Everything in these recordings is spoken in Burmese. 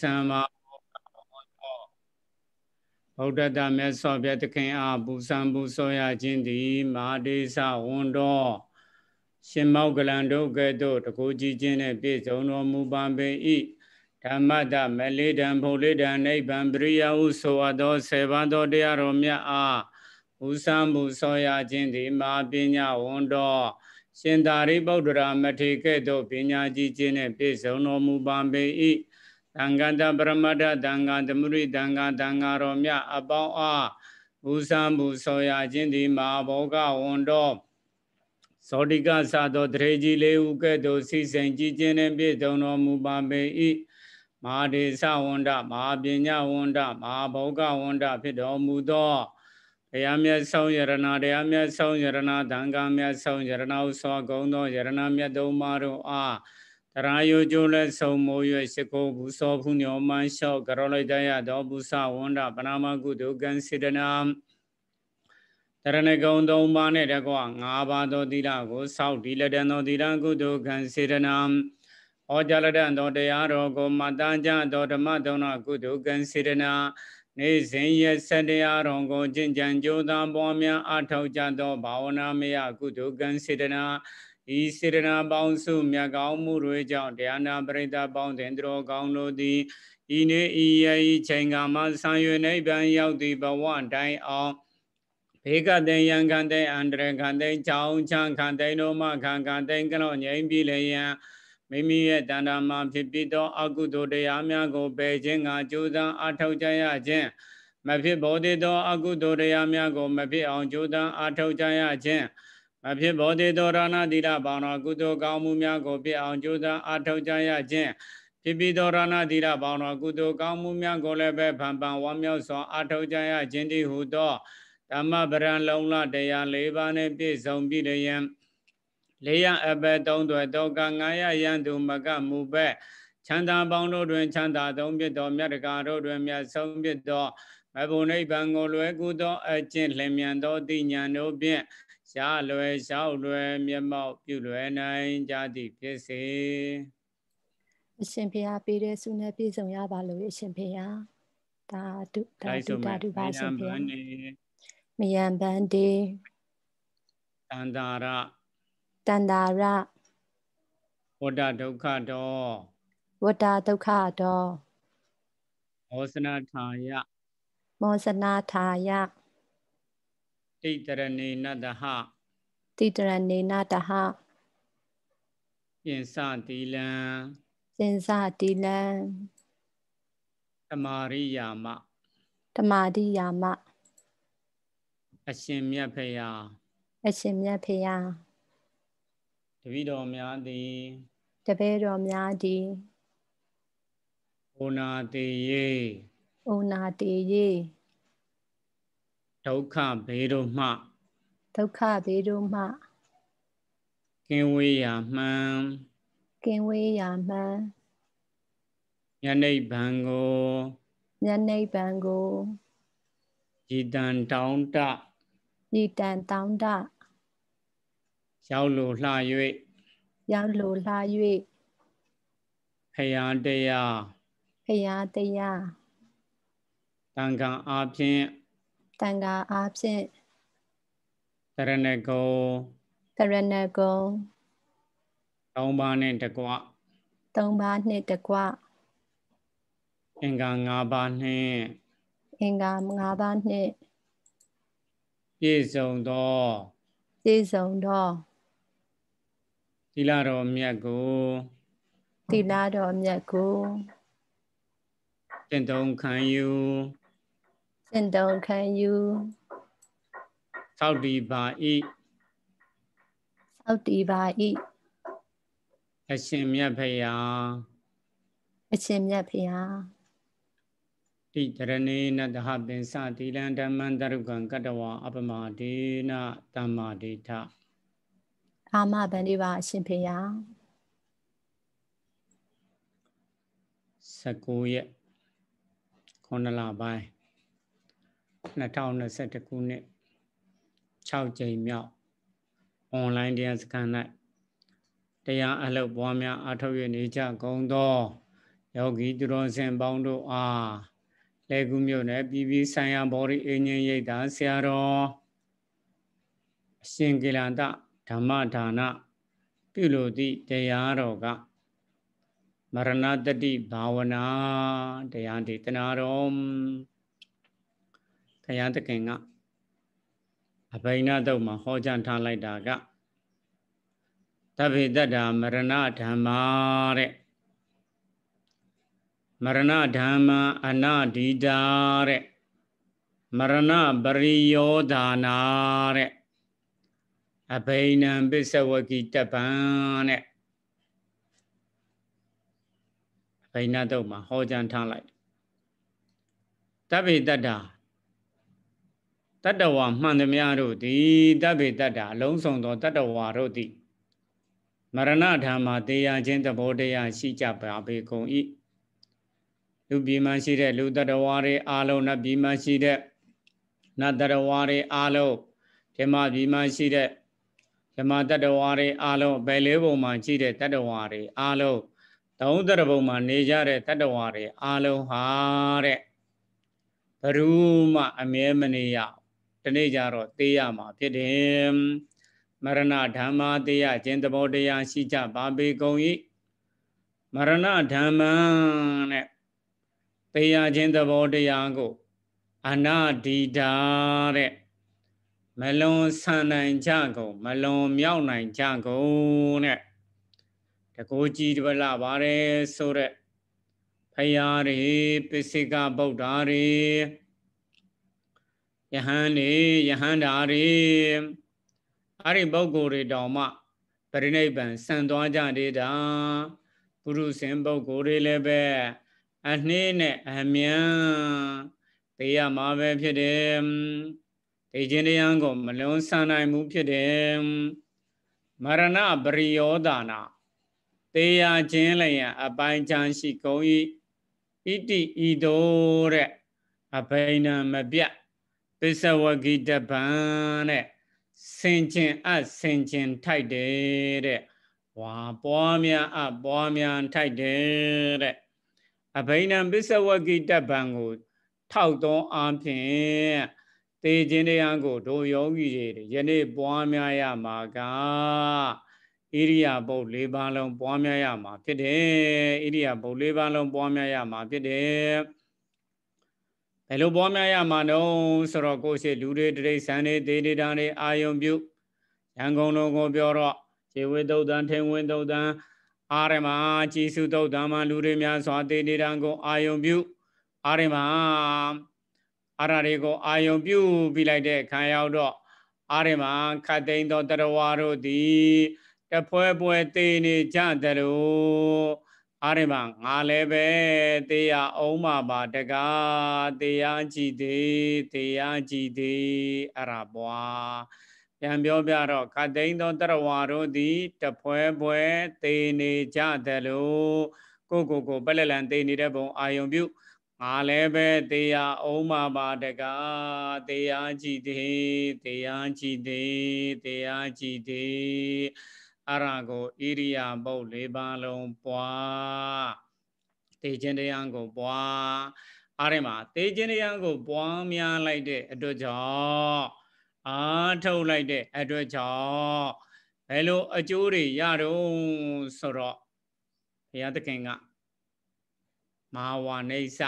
စံမာဗုဒ္ဓတမြတ်စွာဘုရားသခင်အားပူဇံပူဇော်ရခြင်းသည်မဟာဒေသဝန်တော်ရှင်မောကလန်တို့ကဲ့သို့တကူကြည်ခြင်းနှင့်ပြည့်စုံတော်မူပါပေ၏ဓမ္မတမလေးတံဖို့လေးတံနိဗ္ဗာန်ပရိယဟုဆိုအပ်သောဆေပါသောတရားတော်မြတ်အားပူဇံပူဇော်ရခြင်းသည်မဟာပညာဝန်တော်ရှင်သာရိပုတ္တရာမထေကဲ့သို့ပညာကြည်ခြင်းနှင့်ပြည့်စုံတော်မူပါပေ၏တန်ခန္ဓာပရမတ္ထတန်ခါသမုရိတန်ခါတန်ခါတော်မြတ်အပေါင်းအားဘူဇံဘူဆောရခြင်းဒီမဟာဘောဂဝန္တော်ဇောတိကသာသောတရေကြီးလေးဦးကဲ့သို့စီစဉ်ကြည်ခြင်းနှင့်ပြည့်စုံတော်မူပါပေ၏မဟာဒေသဝန္ဒမဟာပညာဝန္ဒမဟာဘောဂဝန္ဒဖြစ်တော်မူသောတရားမြတ်ဆုံးယရနာတရားမြတ်ဆုံးယရနာသံဃာမြတ်ဆုံးယရနာဥစွာဂုံသောယရနာမြတ်သုံးပါးတို့အားတရာယုကျိုးလည်းဆုံမိုး၍စကောဘူးစောဖူးညောမန်းလျှော့ကရောလိုက်တရတော်ဘူးစဝန္ဒပနာမကုတုကံစေတနာတရဏဂုံသုံးပါးနဲ့တကွ၅ပါးသောသီလကိုစောက်တည်လက်တံသောသီလကုတုခံစေတနာဟောကြားလက်တံသောတရားတော်ကိုမတန်ကြသောဓမ္မဒုံနာကုတုခံစေတနာ နေစဉ်ရဆက်တရားတော်ကိုကျင့်ကြံကြိုးစားပွားများအထောက်ကြသောဘာဝနာမယကုတုခံစေတနာဤစေတနာပေါင်းစုမြတ်ကောင်းမှုတွေကြောင့်တရားနာပရိသတ်ပေါင်းသင်တော်ကောင်းတို့သည်ဤနေ့ဤယဤချိန်ကမှဆံရွေနိဗ္ဗာန်ရောက်သည့်ဘဝတိုင်းအောင်ဘေကတေယံခန္တေအန္တရခန္တေချောင်းချံခန္တေနောမခန္ခန္တေကလောငြိမ်ပြီလေယံမိမိရဲ့တဏ္ဍာမှာဖြစ်ပြီးသောအကုသိုလ်တရားများကိုပယ်ခြင်းကကြိုးစားအထောက်ကြရခြင်းမဖြစ်ဘောဓိသောအကုသိုလ်တရားများကိုမဖြစ်အောင်ကြိုးစားအထောက်ကြရခြင်းအဖြစ်ဘောဓိတောရဏသီလဘာဝနာကုသိုလ်ကောင်းမှုများကိုဖြစ်အောင်ကြိုးစားအားထုတ်ကြရခြင်းဖြစ်ပြီးသောရဏသီလဘာဝနာကုသိုလ်ကောင်းမှုများကိုလည်းပဲဖန်ပန်ဝမ်းမြောက်စွာအားထုတ်ကြရခြင်းတည်းဟုသောဓမ္မပရံလုံးလတရား၄ပါးနှင့်ပြည့်စုံပြီးလျင်လေးရအပေ၃တွယ်တောက900ရန်သူမကမူပဲ့ချမ်းသာပေါင်းတို့တွင်ချမ်းသာသုံးပြတော်မြတ်တကာတို့တွင်မြတ်ဆုံးပြတော်မဘုံနိဗ္ဗာန်ကိုလွယ်ကူသောအကျင့်လျင်မြန်သောတိညာတို့ဖြင့်ရှားလွယ်ရှောက်လွယ်မျက်မှောက်ပြုလွယ်နိုင်ကြသည်ဖြစ်စေအရှင်ဖေဟာပေးတဲ့ဆုနဲ့ပြည့်စုံရပါလို့အရှင်ဖေဟာသာဓုသာဓုသာဓုပါရှင်ဖေဟာမယံဗန္တိတန္တာရတန္တာရဝတ္တဒုက္ခတောဝတ္တဒုက္ခတောမောစနာထာယမောစနာထာယတိတရဏေနတဟတိတရဏေနတဟပင်စတိလံပင်စတိလံတမာရိယာမတမာရိယာမအရှင်မြတ်ဖေယာအရှင်မြတ်ဖေယာတပည့်တော်များသည်တပည့်တော်များသည်ဩနာတေယေဩနာတေယေဒုက္ခဘေးတို့မှဒုက္ခဘေးတို့မှကင်းဝေးရာမှန်ကင်းဝေးရာမှန်ယနေ့ဗံကိုယနေ့ဗံကိုဤတန်တောင်းတဤတန်တောင်းတရောက်လိုလှ၍ရောက်လိုလှ၍ဖယားတရားဖယားတရားတန်ခံအားဖြင့်တန်ခါအားဖြင့်တရဏဂုံတရဏဂုံ၃ပါးနှင့်တကွ၃ပါးနှင့်တကွအင်္ဂါ၅ပါးနှင့်အင်္ဂါ၅ပါးနှင့်ပြည့်စုံသောပြည့်စုံသောသီလတော်မြတ်ကိုသီလတော်မြတ်ကိုတင်တုံခံယူင့်တုံခံယူသောက်တည်ပါဤသောက်တည်ပါဤအရှင်မြတ်ဖေယာအရှင်မြတ်ဖေယာတိတရဏေနတဟပင်စတိလံဓမ္မံတရုကံကတဝအပမဒေနတမ္မာဒိဋ္ဌအာမဗန္ဒီပါအရှင်ဖေယာ19ရက်9လပိုင်း2021ခုနှစ်6ကြိမ်မြောက် online တရားစခန်း၌တရားအလုပ်ပွားများ အထောက်ရနေကြကုန်သောယောဂီသူတော်စင်ပေါင်းတို့အားလေကူးမြို့နယ်ပြည်ပြည်ဆိုင်ရာဘော်ဒီအင်းကြီးရိတ်တာဆရာတော်အရှင်ကိလန္တဓမ္မဒါနပြုလို့သည့်တရားတော်ကမရဏတတိဘာဝနာတရားဒေသနာတော်ဘုရားသခင်ကအဘိနာတုတ်မှာဟောကြားထားလိုက်တာကသဗ္ဗေတ္တာမရဏဓမ္မာတဲ့မရဏဓမ္မာအနာဒီတာတဲ့မရဏပရိယောဒါနာတဲ့အဘိနံပစ္စဝကိတပံတဲ့အဘိနာတုတ်မှာဟောကြားထားလိုက်သဗ္ဗေတ္တာတတ္တဝါမှန်သမျှတို့သည်တပ်ပေတတ္တာအလုံးစုံသောတတ္တဝါတို့သည်မရဏဓမ္မတရားချင်းသဘောတရားရှိကြပါပေကုန်၏လူပြည်မှရှိတဲ့လူတတ္တဝါတွေအာလုံးနတ်ပြည်မှရှိတဲ့နတ်တတ္တဝါတွေအာလုံးဓမ္မပြည်မှရှိတဲ့ဓမ္မတတ္တဝါတွေအာလုံးဘယ်လေးပုံမှရှိတဲ့တတ္တဝါတွေအာလုံးသုံးတရပုံမှနေကြတဲ့တတ္တဝါတွေအာလုံးဟာတဲ့ဘ ᱹ မှအမြဲမနေရဒီနေ့ကျတော့သိရမှာဖြစ်တယ်မရဏဓမ္မာသိရခြင်းသဘောတရားရှိကြပါပေကုန်၏မရဏဓမ္မံနဲ့သိရခြင်းသဘောတရားကိုအနာဒီတာတဲ့မလွန်ဆန်နိုင်ကြကုန်မလွန်မြောက်နိုင်ကြကုန်တဲ့တကိုးကြီးတပလပါတယ်ဆိုတဲ့ဖယားတွေပိစိကဗုဒ္ဓတွေယဟန်နေယဟန်တာတွေအဲ့ဒီပုဂ္ဂိုလ်တွေတောင်မှပရိနိဗ္ဗာန်ဆံသွားကြသေးတာပုရုษင်ပုဂ္ဂိုလ်တွေလည်းပဲအနှင်းနဲ့အမြန်သိရမှာပဲဖြစ်တယ်ဒေခြင်းတရားကို မလွန်ဆန်နိုင်မှုဖြစ်တယ်မရဏပရိယောဒနာတေယခြင်းလည်းအပိုင်းချမ်းရှိကုန်၏ဣတိဤတို့တဲ့အဘိနံမပြတ်ပိဿဝဂိတပံတဲ့ဆင်ကျင်အဆင်ကျင်ထိုက်တယ်တဲ့ဝါပွားများအပွားများထိုက်တယ်တဲ့အဘိနံပိဿဝဂိတပံကိုထောက်သောအပြင်တေခြင်းတရားကို တို့ယောဂီတွေယနေ့ပွားများရမှာကဣရိယာပုတ်၄ပါးလုံးပွားများရမှာဖြစ်တယ်ဣရိယာပုတ်၄ပါးလုံးပွားများရမှာဖြစ်တယ်ဘယ်လိုပွားများရမှာတော့ဆိုတော့ကိုရှိလူတွေတိရိစ္ဆာန်တွေဒေဒိတာတွေအာယုံပြုရန်ကုန်တော်ကိုပြောတော့ခြေဝိသုတ်တန်ထိန်ဝင်းသုတ်တန်အာရမခြေစုသုတ်တန်မှာလူတွေများစွာဒေဒိတာကိုအာယုံပြုအာရမအာရတွေကိုအာယုံပြုပြလိုက်တဲ့ခံရောက်တော့အာရမခတ်သိမ်းသောတရဝါတို့သည်တဖွဲပွဲတေနေကြသလိုအာရမငါလည်းပဲတေရအောင်မှာပါတကားတေရကြည်သေးတေရကြည်သေးအရာပွားပြန်ပြောပြတော့ခတိန်သောတရဝါတို့သည်တပွဲပွဲတေနေကြသလိုကိုကိုကို ပလက်လန်တေနေတဲ့ပုံအာယုံပြုငါလည်းပဲတေရအောင်မှာပါတကားတေရကြည်သေးတေရကြည်သေးတေရကြည်သေးအရာကိုဣရိယာပုတ်၄ပါးလုံးပွားတေခြင်းတရားကိုပွားအားရမှာတေခြင်းတရားကိုပွားများလိုက်တဲ့အတွက်ကြောင့်အားထုတ်လိုက်တဲ့အတွက်ကြောင့်ဘယ်လို အကျိုးတွေရတော့ဆိုတော့ဘုရားသခင်ကမဟာဝနိစ္စ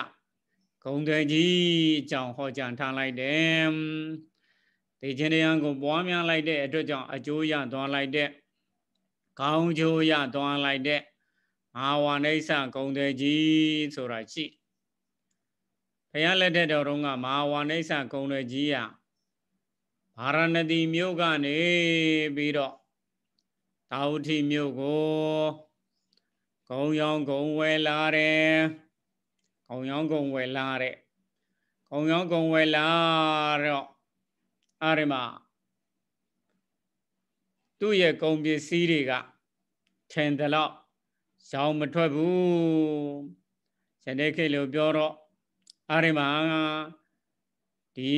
ဂုံတယ်ကြီးအကြောင်းဟောကြားထားလိုက်တယ်တေခြင်းတရားကိုပွားများလိုက်တဲ့အတွက်ကြောင့်အကျိုးရသွားလိုက်တဲ့ကောင်းကျိုးရသွားလိုက်တဲ့အာဝဏိစ္စဂုံတယ်ကြီးဆိုတာရှိဘုရားလက်ထက်တော်တုန်းကမဟာဝဏိစ္စဂုံတယ်ကြီးရဗာရဏသီမြို့ကနေပြီးတော့တာဝတိမြို့ကိုဂုံရောင်ဂုံဝဲလာတယ်ဂုံရောင်ဂုံဝဲလာတဲ့ဂုံရောင်ဂုံဝဲလာတော့အဲဒီမှာသူ့ရဲ့ကုန်ပစ္စည်းတွေကထင်တယ်လို့ရောင်းမထွက်ဘူးယနေ့ခေတ်လို့ပြောတော့အားရမှာဒီ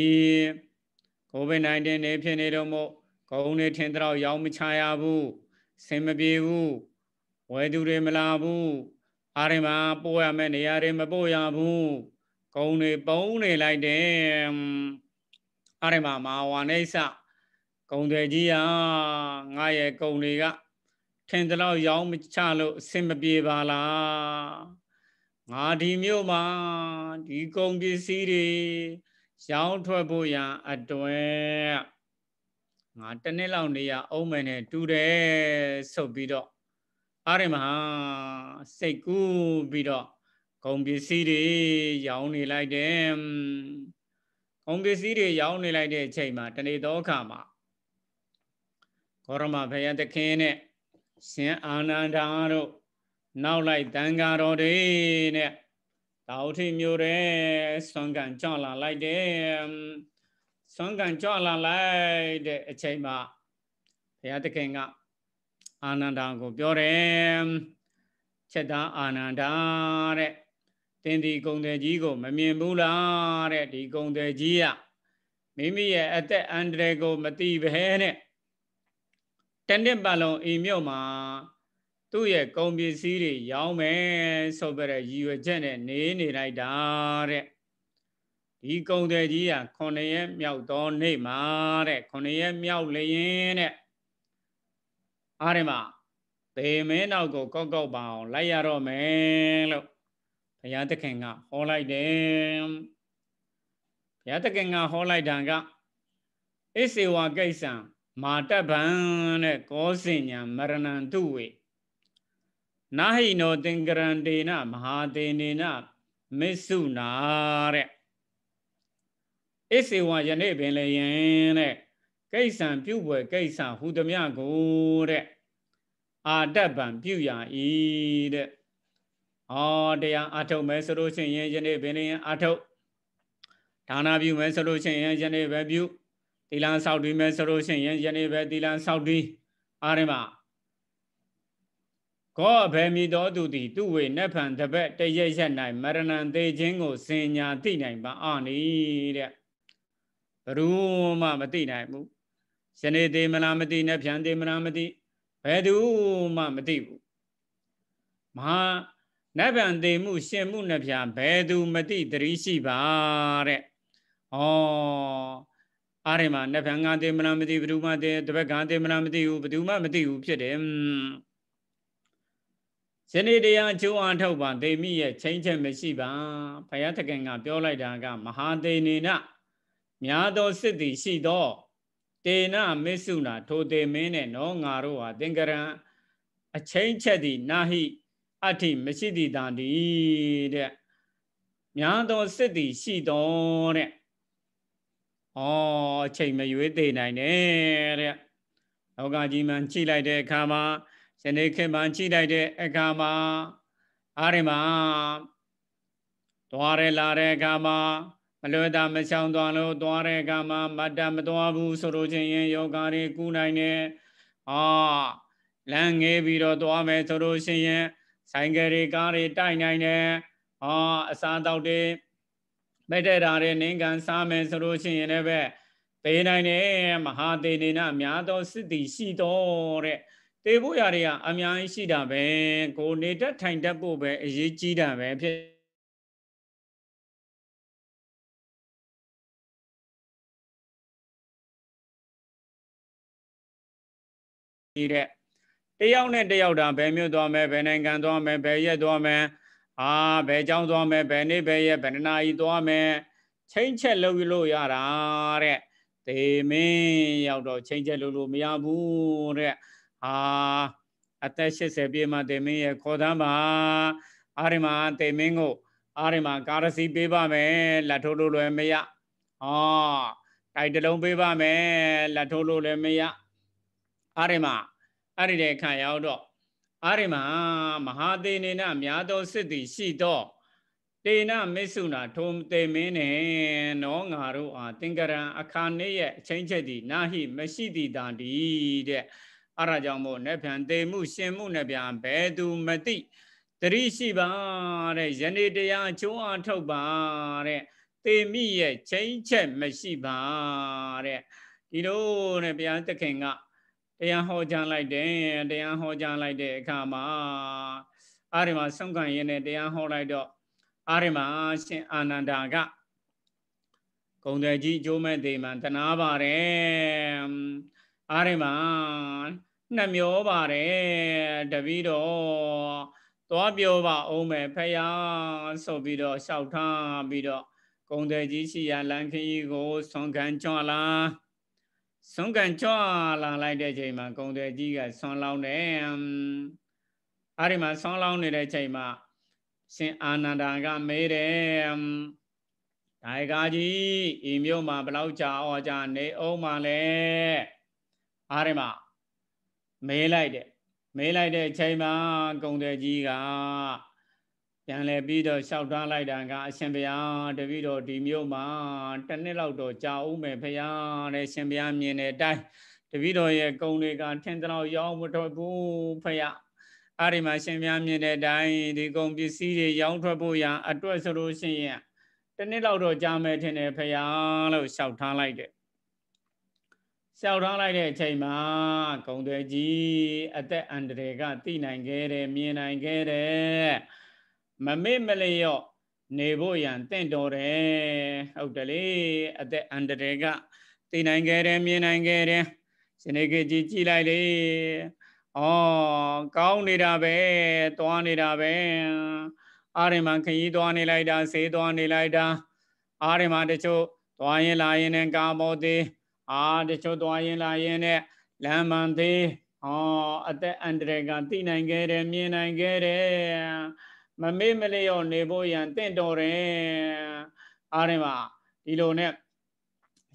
COVID-19 နေဖြစ်နေတော့မို့ကုန်တွေထင်တယ်လို့ရောင်းမချရဘူးဆင်မပြေဘူးဝယ်သူတွေမလာဘူးအားရမှာပို့ရမယ့်နေရာတွေမပို့ရဘူးကုန်တွေပုံးနေလိုက်တယ်အားရမှာမာဝါနိစ္စကုံတယ်ကြီးဟာငါရဲ့ကုံတွေကထင်တယ်လို့ရောင်းမချလို့အဆင်မပြေပါလားငါဒီမြို့မှာဒီကုံပစ္စည်းတွေရောင်းထွက်ဖို့ရန်အတွက်ငါတနေ့လောက်နေရအောင်မယ်နဲ့တူတယ်ဆိုပြီးတော့အာရမဟာစိတ်ကူးပြီးတော့ကုံပစ္စည်းတွေရောင်းနေလိုက်တယ်ကုံပစ္စည်းတွေရောင်းနေလိုက်တဲ့အချိန်မှာတနေ့သောအခါမှာဘောရမဘုရားသခင်နဲ့ရှင်အာနန္ဒာတို့နောက်လိုက်တန်ဃာတော်တွေနဲ့တောက်ထိမျိုးတဲ့ဆွမ်းကန်ကြွလာလိုက်တယ်ဆွမ်းကန်ကြွလာလိုက်တဲ့အချိန်မှာဘုရားသခင်ကအာနန္ဒာကိုပြောတယ်ချက်သားအာနန္ဒာတဲ့တင်ဒီကုံတယ်ကြီးကို မမြင်ဘူးလားတဲ့ဒီကုံတယ်ကြီးကမိမိရဲ့အသက်အန္တရာယ်ကိုမသိဘဲနဲ့တနှစ်ပတ်လုံးအိမ်မြို့မှာသူ့ရဲ့ကုန်ပစ္စည်းတွေရောင်းမယ်ဆိုပြတဲ့ရည်ရွယ်ချက်နဲ့နေနေလိုက်တာတဲ့ဒီကုန်တယ်ကြီးက9ရက်မြောက်သောနေ့မှာတဲ့9ရက်မြောက်လျင်တဲ့အားရမသေမင်းနောက်ကိုကောက်ကောက်ပါအောင်လိုက်ရတော့မယ်လို့ဘုရားသခင်ကဟောလိုက်တယ်ဘုရားသခင်ကဟောလိုက်တာကအစ္စေဝကိစ္စံမာတဗံတဲ့ကောစင်ညာမရဏံတုဝေနာဟိနောသင်္ကရံဒေနမဟာဒေနေနမစ္ဆုနာတဲ့ဣစေဝယနေ့ပင်လည်းယင်တဲ့ကိစ္ဆံပြုပွဲ ကိစ္ဆံဟူသမျှကိုတဲ့အာတပံပြုရဤတဲ့။အော်တရားအထုတ်မယ်ဆိုလို့ရှိရင်ယနေ့ပင်လည်းအထုတ်ဒါနာပြုမယ်ဆိုလို့ရှိရင်ယနေ့ပဲပြု။သီလဆောက်တည်မယ်ဆိုလို့ရှိရင်ယနေ့ပဲသီလဆောက်တည်အားရမှာကောအဘယ်မိတော်သူသည်သူဝေနက်ဖန်တပတ်တရရက်၌မရဏံသေးခြင်းကိုစင်ညာသိနိုင်ပါအာနိတဲ့ဘရူမှမသိနိုင်ဘူးယနေ့သေးမလားမသိနဲ့ဖြန်သေးမလားမသိဘယ်သူမှမသိဘူးမဟာနတ်ဗံသေးမှုရှင်မှုနှစ်ဖြာဘယ်သူမသိတရိရှိပါတဲ့ဩအာရမနဖန်ငါသိမလားမသိဘ누구မှသိတပတ်ကံသိမလားမသိဘူးဘ누구မှမသိဘူးဖြစ်တယ်ဇနိတရားကျိုးအားထုတ်ပါဒေမိရဲ့ချင်းချက်မရှိပါဘုရားသခင်ကပြောလိုက်တာကမဟာဒေနေနများသောစစ်သည်ရှိသောတေနမစ္ဆုနာထိုတေမင်းနဲ့နောငါတို့ဟာသင်္ကရံအချင်းချက်သည်နာဟိအဋ္ဌိမရှိသည်တန်ဒီတဲ့များသောစစ်သည်ရှိတော်တဲ့ဩအချိန်မရွေးသေးနိုင်တယ်တဲ့လောကကြီးမှကြည့်လိုက်တဲ့အခါမှာယနေ့ခေတ်မှကြည့်လိုက်တဲ့အခါမှာအားရမှာသွားရလာတဲ့အခါမှာမလွယ်တာမချောင်သွားလို့သွားတဲ့အခါမှာမတ္တမသွားဘူးဆိုလို့ချင်းရင်ယောဂါတွေကုနိုင်တယ်အာလမ်းငေးပြီးတော့သွားမယ်ဆိုလို့ရှိရင်ဆိုင်ကယ်တွေကားတွေတိုက်နိုင်တယ်အာအစားတောက်တွေလိုက်တဲ့ဓာရီနင်္ကန်စားမယ်ဆိုလို့ရှိရင်လည်းပဲသေနိုင်တယ်မဟာသေနေနာအများသောစစ်တီရှိတော်တဲ့တေဖို့ရာတွေကအများကြီးရှိတာပဲကိုနေတတ်ထိုင်တတ်ဖို့ပဲအရေးကြီးတာပဲဖြစ်တဲ့တယောက်နဲ့တယောက်တာဘယ်မြို့သွားမယ်ဘယ်နိုင်ငံသွားမယ်ဘယ်ရက်သွားမယ်အာဘယ်ကြောင်းသွားမယ်ဘယ်နေ့ဘယ်ရက်ဘယ်နာရီသွားမယ်ချိန်ချက်လုပ်လို့ရတာတဲ့ဒေမင်းရောက်တော့ချိန်ချက်လုပ်လို့မရဘူးတဲ့ဟာအသက်80ပြည့်မှဒေမင်းရဲ့ခေါ်သမ်းပါအာရမဒေမင်းကို အာရမကာရစီပေးပါမယ်လက်ထိုးလို့လည်းမရဟောတိုက်တလုံးပေးပါမယ်လက်ထိုးလို့လည်းမရအာရမအဲ့ဒီတဲ့ခံရောက်တော့အာရိမမဟာသေနေနများသောစစ်သည်ရှိသောတေနမိစုနာထုံတေမင်းနဲ့နောငါတို့အားတင်ကရံအခါနေ့ရဲ့အချင်းချက်သည်နာဟိမရှိသည်တန်ဒီတဲ့အဲ့ဒါကြောင့်မို့နေဖြန်တေမှု ရှင်မှုနေပြန်ဘယ်သူမသိတတိရှိပါတဲ့ယနေ့တရားကျုံးအားထုတ်ပါတဲ့တေမိရဲ့ချင်းချက်မရှိပါတဲ့ဒီလိုနဲ့ဘုရားသခင်ကတရားဟောကြားလိုက်တယ်တရားဟောကြားလိုက်တဲ့အခါမှာအာရမဆုံးခံရင်းနဲ့တရားဟောလိုက်တော့အာရမရှင်အာနန္ဒာကဂုံတယ်ကြီးကျိုးမဲ့တေမန်တနာပါတယ်အာရမနှမျောပါတယ်တပီတော့သွားပြောပါအောင်မယ်ဖယားဆိုပြီးတော့လျှောက်ထားပြီးတော့ဂုံတယ်ကြီးရှိရာလန်ခီကိုဆွန်ခံကြွလာဆုံးကန်ကြွလာလိုက်တဲ့ချိန်မှာဂုံတွေကြီးကဆွန်လောင်းတယ်အဲဒီမှာဆွန်လောင်းနေတဲ့ချိန်မှာရှင်အာနန္ဒာကမေးတယ်ဒါကကြီးဤမျိုးမှာဘလောက်ကြာအောင်ကြာနေအောင်မှာလဲအဲဒီမှာမေးလိုက်တယ်မေးလိုက်တဲ့အချိန်မှာဂုံတွေကြီးကပြန်လဲပြီးတော့လျှောက်တွန်းလိုက်တာကအရှင်ဘုရားတပည့်တော်ဒီမြို့မှာတစ်နှစ်လောက်တော့ကြာဦးမယ်ဘုရားတဲ့ရှင်ဘုရားမြင်တဲ့အတိုင်းတပည့်တော်ရဲ့ဂုံတွေကထင်သလောက်ရောင်းမထွက်ဘူးဘုရားအဲ့ဒီမှာရှင်ဘုရားမြင်တဲ့အတိုင်းဒီဂုံပစ္စည်းတွေရောင်းထွက်ဖို့ရအတွက်ဆိုလို့ရှိရင်တစ်နှစ်လောက်တော့ကြာမယ်ထင်တယ်ဘုရားလို့လျှောက်ထားလိုက်တယ်လျှောက်ထားလိုက်တဲ့အချိန်မှာဂုံတွေကြီးအသက်အန္တရာယ်ကသိနိုင်ခဲ့တယ်မြင်နိုင်ခဲ့တယ်မမေ့မလျော့နေဖို့ရန်တင့်တော်တယ်ဟုတ်တယ်လေအသက်အန္တရာယ်ကသိနိုင်ခဲ့တယ်မြင်နိုင်ခဲ့တယ်စနေကကြီးကြည်လိုက်လေဩကောင်းနေတာပဲသွားနေတာပဲအာရမခရီးသွားနေလိုက်တာဆေးသွားနေလိုက်တာအာရမတချို့သွားရင်လာရင်နဲ့ကာမောသေးအာတချို့သွားရင်လာရင်နဲ့လမ်းမှန်သေးဟောအသက်အန္တရာယ်ကသိနိုင်ခဲ့တယ်မြင်နိုင်ခဲ့တယ်မမေ့မလျော့နေဖို့ရန်တင့်တော်တယ်အားရမှာဒီလိုနဲ့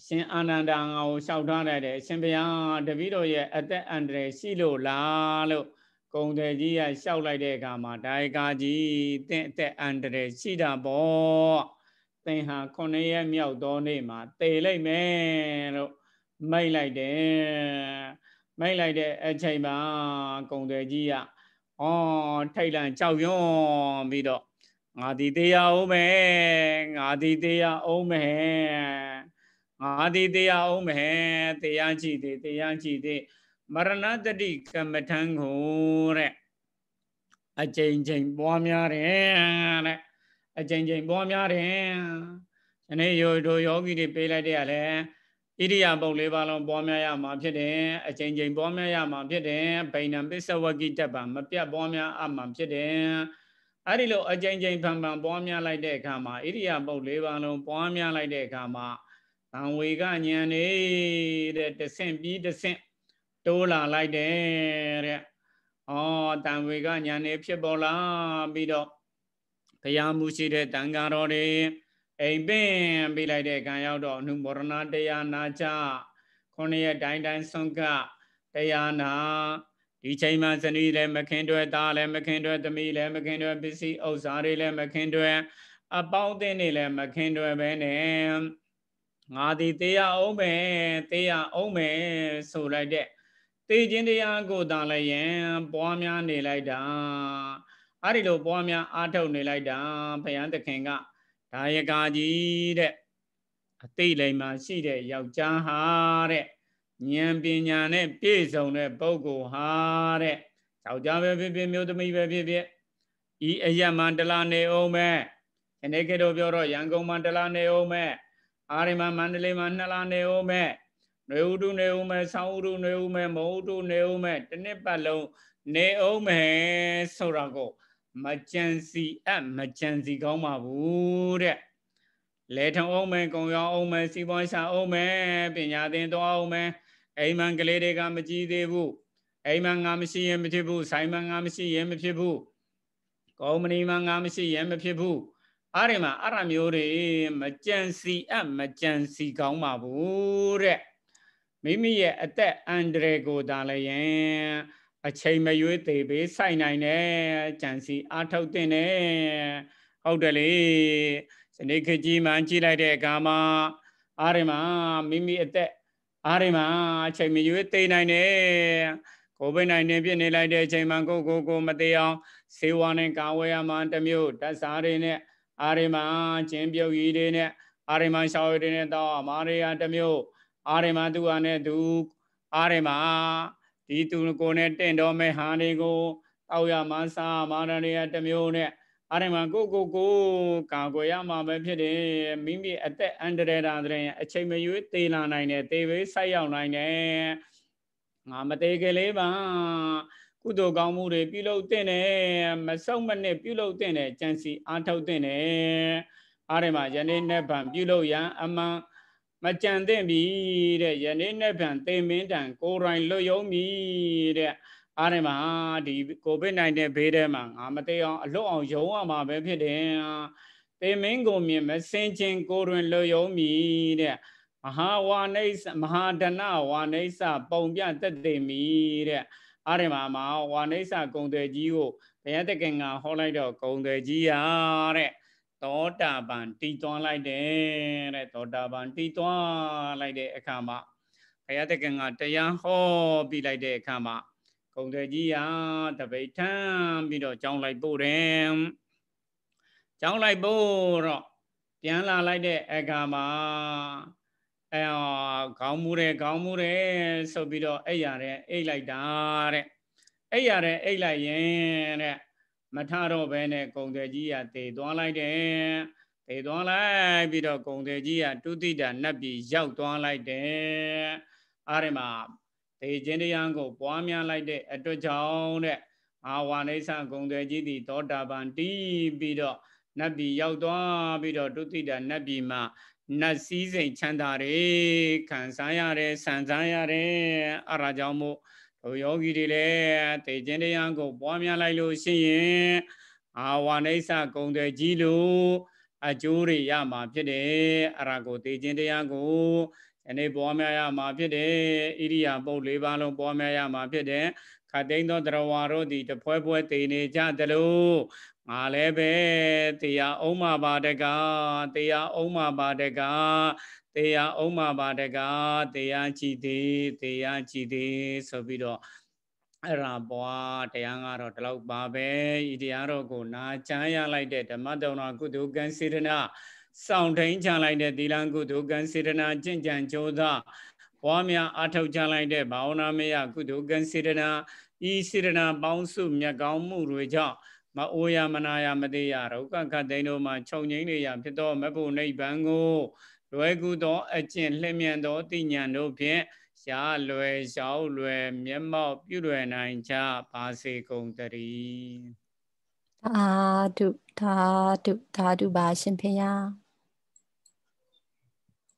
ရှင်အာနန္ဒာငါကိုလျှောက်ထားလိုက်တယ်ရှင်ဘုရားတပည့်တော်ရဲ့အသက်အန္တရာယ်ရှိလို့လားလို့ကုံတယ်ကြီးကလျှောက်လိုက်တဲ့အခါမှာဒါယကာကြီးတင့်အသက်အန္တရာယ်ရှိတာပေါ့သင်ဟာခုနှစ်ရက်မြောက်သောနေ့မှာတေလိုက်မယ်လို့မိတ်လိုက်တယ်မိတ်လိုက်တဲ့အချိန်မှာကုံတယ်ကြီးကဩထိုက်လန့်ကြောက်ရွံ့ပြီးတော့ငါဒီတရားအောင်မယ်ငါဒီတရားအောင်မယ်ငါဒီတရားအောင်မယ်တရားကြည့်သေးတရားကြည့်သေးမရဏတတိကမ္မထံကိုတဲ့အချိန်ချင်းပွားများတယ်တဲ့အချိန်ချင်းပွားများတယ်ယနေ့တို့ယောဂီတွေပေးလိုက်တဲ့ကလည်းဣရိယာပုတ်၄ပါးလုံးပွားများရမှာဖြစ်တယ်အချိန်ချင်းပွားများရမှာဖြစ်တယ်ဗိဏံပစ္စဝကိတပ်ပါမပြတ်ပွားများအမှဖြစ်တယ်အဲ့ဒီလိုအချိန်ချင်းဖန်ဖန်ပွားများလိုက်တဲ့အခါမှာဣရိယာပုတ်၄ပါးလုံးပွားများလိုက်တဲ့အခါမှာတံဝေကညံနေတဲ့တဆင့်ပြီးတဆင့်တိုးလာလိုက်တယ်တဲ့ဩတံဝေကညံနေဖြစ်ပေါ်လာပြီးတော့ဘုရားမူရှိတဲ့တန်ဃာတော်တွေအိမ်ပင်ပေးလိုက်တဲ့ကံရောက်တော့အနုမောရဏတရားနာကြခொနည်းတိုင်းတိုင်းဆုံးကတရားနာဒီချိန်မှာဇနီးလည်းမခင်တွဲသားလည်းမခင်တွဲသမီးလည်းမခင်တွဲပစ္စည်းဥစ္စာတွေလည်းမခင်တွဲအပေါင်းအသင်းတွေလည်းမခင်တွဲပဲနဲ့ငါဒီသေးရအောင်ပဲသေးရအောင်ပဲဆိုလိုက်တဲ့သေခြင်းတရားကိုသာလည်းယံပွားများနေလိုက်တာအဲ့ဒီလိုပွားများအားထုတ်နေလိုက်တာဘုရားသခင်ကဒါယကာကြီးတဲ့အတိတ်လိမ်မှာရှိတဲ့ယောက်ျားဟာတဲ့ဉာဏ်ပညာနဲ့ပြည့်စုံတဲ့ပုဂ္ဂိုလ်ဟာတဲ့ယောက်ျားပဲဖြစ်ဖြစ်မျိုးသမီးပဲဖြစ်ဖြစ်ဤအယမန္တလာနေအောင်မဲ့ယနေ့ခေတ်တို့ပြောတော့ရန်ကုန်မန္တလာနေအောင်မဲ့အာရမမန္တလေးမှာနှစ်လနေအောင်မဲ့နွေဦးတုနေဦးမဲဆောင်းဦးတုနေဦးမဲမုံဦးတုနေဦးမဲတစ်နှစ်ပတ်လုံးနေဦးမဲဆိုတော့မကြံစီအပ်မကြံစီကောင်းပါဘူးတဲ့လေထုံအောင်မယ်ကုံရောအောင်မယ်စီပွားရှာအောင်မယ်ပညာသင်တော်အောင်မယ်အိမ်မန်ကလေးတွေကမကြည့်သေးဘူးအိမ်မန်ငါမရှိရင်မဖြစ်ဘူးဆိုင်မန်ငါမရှိရင်မဖြစ်ဘူးကောင်းမနီမန်ငါမရှိရင်မဖြစ်ဘူးအဲ့ဒီမှာအဲ့ရမျိုးတွေမကြံစီအပ်မကြံစီကောင်းပါဘူးတဲ့မိမိရဲ့အသက် အန္တရာယ်ကိုဒါလည်းရင်အချိန်မရွေးသေးပေးဆိုင်နိုင်တယ်ကြံစီအားထုတ်တင်တယ်ဟုတ်တယ်လေစနေခကြီးမှကြည့်လိုက်တဲ့အခါမှာအားရမှာမိမိအသက်အားရမှာအချိန်မရွေးသေးနိုင်တယ်ကိုဗစ် -19 ဖြစ်နေလိုက်တဲ့အချိန်မှာကိုကိုကိုမသေးအောင်ဆေးဝါးနဲ့ကာဝေးရမှတမျိုးဓာတ်စားတွေနဲ့အားရမှာကျင်းပြုတ်ကြီးတွေနဲ့အားရမှာရှောက်ရည်တွေနဲ့တော့မာရီယာတမျိုးအားရမှာသူ့အနေနဲ့သူအားရမှာဒီသူကိုနဲ့တင့်တော်မဲ့ဟာတွေကိုတောက်ရမှာစာမာရဏေယတမျိုးနဲ့အဲ့ဒီမှာကိုကိုကိုကာကွယ်ရမှာပဲဖြစ်တယ်မိမိအသက်အန္တရာယ်တာတဲ့အချိန်မရွေးသေလာနိုင်တယ်သေဘေးဆိုက်ရောက်နိုင်တယ်ငါမသေးကလေးပါကုသိုလ်ကောင်းမှုတွေပြုလုပ်တင်တယ်မဆုံးမနစ်ပြုလုပ်တင်တယ်ကြံစီအားထုတ်တင်တယ်အားရမှာယနေ့နဲ့ဗံပြုလုပ်ရန်အမှန်မကြံသင့်ပြီတဲ့ယနေ့နေ့ပြန်သေမင်းတန်ကိုရိုင်းလွတ်ယုံပြီတဲ့အားရမှာဒီကိုဗစ် -19 ဘေးထဲမှာငါမသိအောင်အလွတ်အောင်ယုံရမှာပဲဖြစ်တယ်သေမင်းကိုမြင်မစင်ချင်းကိုတွင်လွတ်ယုံပြီတဲ့မဟာဝါနိစ္စမဟာဒနဝါနိစ္စပုံပြတက်သိမီတဲ့အားရမှာမဟာဝါနိစ္စဂုံတွေကြီးကိုဘုရားသခင်ကဟောလိုက်တော့ဂုံတွေကြီးရာတဲ့သောတာပန်တည်သွားလိုက်တယ်တဲ့သောတာပန်တည်သွားလိုက်တဲ့အခါမှာဘုရားတခင်ကတရားဟောပြလိုက်တဲ့အခါမှာဂုံတွေကြီးဟာတပိဋ္ဌံပြီးတော့ကြောင်းလိုက်ပို့တယ်ကြောင်းလိုက်ပို့တော့ပြန်လာလိုက်တဲ့အခါမှာအဲခေါင်းမူတယ်ခေါင်းမူတယ်ဆိုပြီးတော့အိပ်ရတဲ့အိပ်လိုက်တာတဲ့အိပ်ရတဲ့အိပ်လိုက်ရင်တဲ့မထတော့ဘဲနဲ့ကုံတယ်ကြီးကတေသွားလိုက်တယ်တေသွားလိုက်ပြီးတော့ကုံတယ်ကြီးကတုတိတာနတ်ပြည်ရောက်သွားလိုက်တယ်အားရမှာတေခြင်းတရားကိုပွားများလိုက်တဲ့အတွက်ကြောင့်တဲ့အာဝါနိစ္စကုံတယ်ကြီးသည်သောတာပန်တည်ပြီးတော့နတ်ပြည်ရောက်သွားပြီးတော့တုတိတာနတ်ပြည်မှာနတ်စည်းစိမ်ချမ်းသာတွေခံစားရတယ်ဆန်စားရတယ်အဲဒါကြောင့်မို့ဟိုယောဂီတွေလည်းတေခြင်းတရားကို ပွားများလိုက်လို့ရှိရင်အာဝါနိစ္စဂုံတွေကြီးလို့အကျိုးတွေရမှာဖြစ်တယ်အရာကိုတေခြင်းတရားကိုယနေ့ပွားများရမှာဖြစ်တယ်ဣရိယာပုတ်၄ပါးလုံးပွားများရမှာဖြစ်တယ်ခတိန်သောတရဝါတို့သည်တဖွဲဖွဲတည်နေကြသလိုငါလည်းပဲတရားအောင်မှာပါတကားတရားအောင်မှာပါတကားတေယဥမ္မာပါတကတေယကြည်သေးတေယကြည်သေးဆိုပြီးတော့အရာပွားတရားကတော့ဒီလောက်ပါပဲဤတရားတော်ကိုနာချမ်းရလိုက်တဲ့ဓမ္မတုံတော်ကုသိုလ်ကံစေတနာစောင့်ထိန်ချလိုက်တဲ့သီလကုသိုလ်ကံစေတနာကျင့်ကြံကြိုးစားပွားများအထောက်ချလိုက်တဲ့ဘာဝနာမယကုသိုလ်ကံစေတနာဤစေတနာပေါင်းစုမြတ်ကောင်းမှုတွေကြောင့်မအိုးရမနာရမသေးရဒုက္ခခတ်သိမ်းတို့မှာခြုံငိမ့်နေရဖြစ်သောမဘုနိဗ္ဗာန်ကိုလွယ်ကူသောအကျင့်လှမြန်သောတိညာတို့ဖြင့်ရှားလွယ်ရှောက်လွယ်မျက်မှောက်ပြုလွယ်နိုင်ကြပါစေကုန်တည်းသာဓုသာဓုသာဓုပါရှင်ဖေယျ